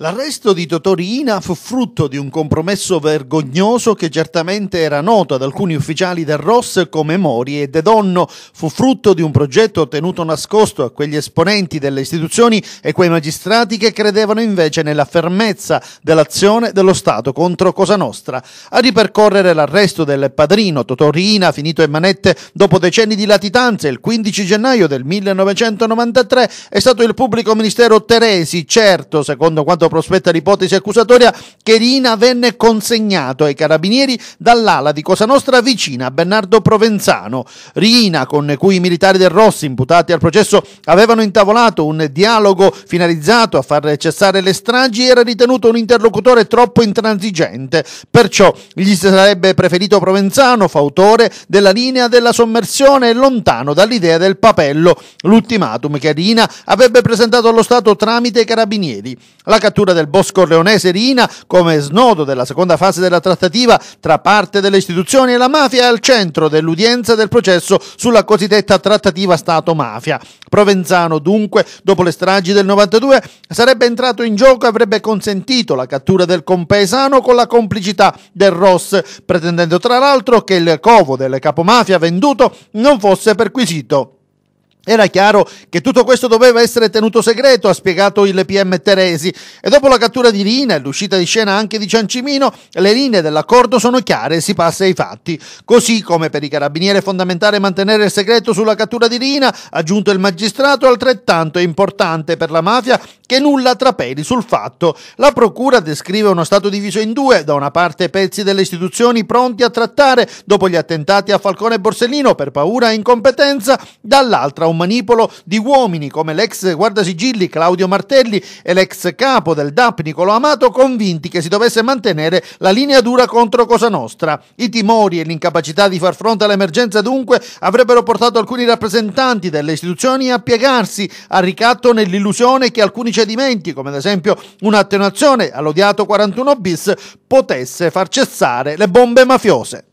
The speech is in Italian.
L'arresto di Totorina fu frutto di un compromesso vergognoso che certamente era noto ad alcuni ufficiali del ROS come Mori e De Donno, fu frutto di un progetto tenuto nascosto a quegli esponenti delle istituzioni e quei magistrati che credevano invece nella fermezza dell'azione dello Stato contro Cosa Nostra. A ripercorrere l'arresto del padrino Totorina, finito in manette dopo decenni di latitanze, il 15 gennaio del 1993 è stato il pubblico ministero Teresi, certo, secondo quanto quanto prospetta l'ipotesi accusatoria, Cherina venne consegnato ai carabinieri dall'ala di Cosa Nostra vicina a Bernardo Provenzano. Rina, con cui i militari del Rossi imputati al processo avevano intavolato un dialogo finalizzato a far cessare le stragi, era ritenuto un interlocutore troppo intransigente, perciò gli sarebbe preferito Provenzano, fautore della linea della sommersione e lontano dall'idea del papello, l'ultimatum che Rina avrebbe presentato allo Stato tramite i carabinieri. La l'apertura del Bosco Leonese Rina come snodo della seconda fase della trattativa tra parte delle istituzioni e la mafia è al centro dell'udienza del processo sulla cosiddetta trattativa Stato-mafia. Provenzano dunque, dopo le stragi del 92, sarebbe entrato in gioco e avrebbe consentito la cattura del compaesano con la complicità del Ross, pretendendo tra l'altro che il covo del capomafia venduto non fosse perquisito. Era chiaro che tutto questo doveva essere tenuto segreto, ha spiegato il PM Teresi. E dopo la cattura di Rina e l'uscita di scena anche di Ciancimino, le linee dell'accordo sono chiare e si passa ai fatti. Così come per i carabinieri è fondamentale mantenere il segreto sulla cattura di Rina, aggiunto il magistrato, altrettanto è importante per la mafia che nulla trapeli sul fatto. La procura descrive uno stato diviso in due, da una parte pezzi delle istituzioni pronti a trattare dopo gli attentati a Falcone e Borsellino per paura e incompetenza, dall'altra un un manipolo di uomini come l'ex guardasigilli Claudio Martelli e l'ex capo del DAP Nicolo Amato convinti che si dovesse mantenere la linea dura contro Cosa Nostra. I timori e l'incapacità di far fronte all'emergenza dunque avrebbero portato alcuni rappresentanti delle istituzioni a piegarsi a ricatto nell'illusione che alcuni cedimenti, come ad esempio un'attenuazione all'odiato 41 bis, potesse far cessare le bombe mafiose.